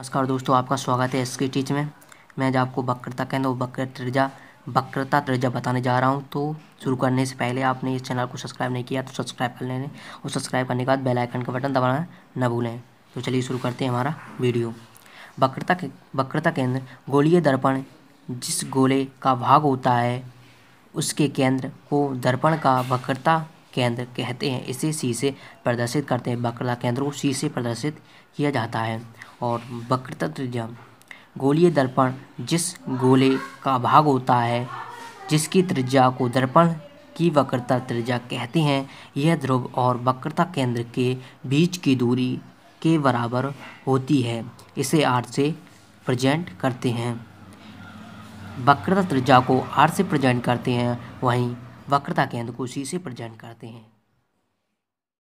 नमस्कार दोस्तों आपका स्वागत है एस टीच में मैं आज आपको वक्रता केंद्र और वक्र त्रिजा वक्रता त्रिजा बताने जा रहा हूँ तो शुरू करने से पहले आपने इस चैनल को सब्सक्राइब नहीं किया तो सब्सक्राइब कर लेने और सब्सक्राइब करने के बाद बेल आइकन का बटन दबाना न भूलें तो चलिए शुरू करते हैं हमारा वीडियो वक्रता के वक्रता केंद्र गोलीय दर्पण जिस गोले का भाग होता है उसके केंद्र को दर्पण का वक्रता केंद्र कहते हैं इसे सी से प्रदर्शित करते हैं वक्रता केंद्र को सी से प्रदर्शित किया जाता है और वक्रता त्रिज्या गोलीय दर्पण जिस गोले का भाग होता है जिसकी त्रिज्या को दर्पण की वक्रता त्रिज्या कहते हैं यह ध्रुव और वक्रता केंद्र के बीच की दूरी के बराबर होती है इसे आर से प्रजेंट करते हैं वक्रता त्रिज्या को आर से प्रजेंट करते हैं वहीं वक्रता के अंधकोशी से प्रजेंट करते हैं